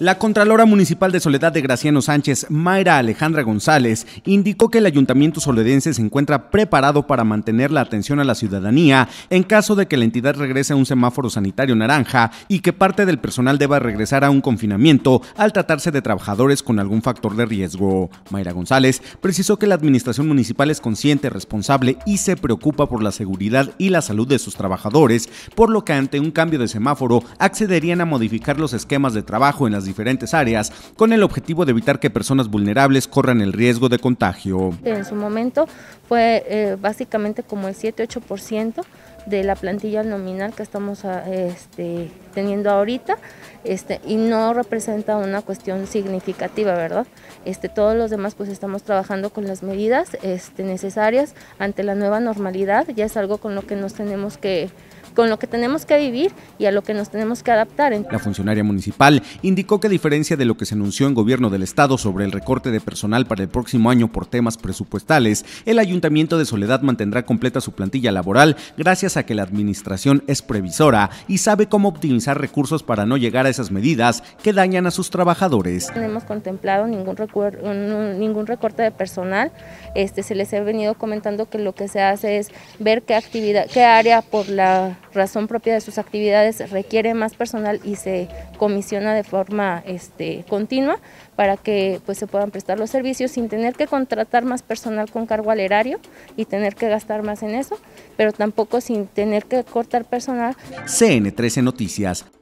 La Contralora Municipal de Soledad de Graciano Sánchez, Mayra Alejandra González, indicó que el Ayuntamiento soledense se encuentra preparado para mantener la atención a la ciudadanía en caso de que la entidad regrese a un semáforo sanitario naranja y que parte del personal deba regresar a un confinamiento al tratarse de trabajadores con algún factor de riesgo. Mayra González precisó que la administración municipal es consciente, responsable y se preocupa por la seguridad y la salud de sus trabajadores, por lo que ante un cambio de semáforo accederían a modificar los esquemas de trabajo en las diferentes áreas con el objetivo de evitar que personas vulnerables corran el riesgo de contagio. En su momento fue eh, básicamente como el 7-8% de la plantilla nominal que estamos ah, este, teniendo ahorita este, y no representa una cuestión significativa, ¿verdad? Este, todos los demás pues estamos trabajando con las medidas este, necesarias ante la nueva normalidad, ya es algo con lo que nos tenemos que con lo que tenemos que vivir y a lo que nos tenemos que adaptar. La funcionaria municipal indicó que a diferencia de lo que se anunció en gobierno del estado sobre el recorte de personal para el próximo año por temas presupuestales, el ayuntamiento de Soledad mantendrá completa su plantilla laboral gracias a que la administración es previsora y sabe cómo optimizar recursos para no llegar a esas medidas que dañan a sus trabajadores. No hemos contemplado ningún, recorte de personal, este, se les ha venido comentando que lo que se hace es ver qué actividad, qué área por la razón propia de sus actividades, requiere más personal y se comisiona de forma este, continua para que pues, se puedan prestar los servicios sin tener que contratar más personal con cargo al erario y tener que gastar más en eso, pero tampoco sin tener que cortar personal. CN13 Noticias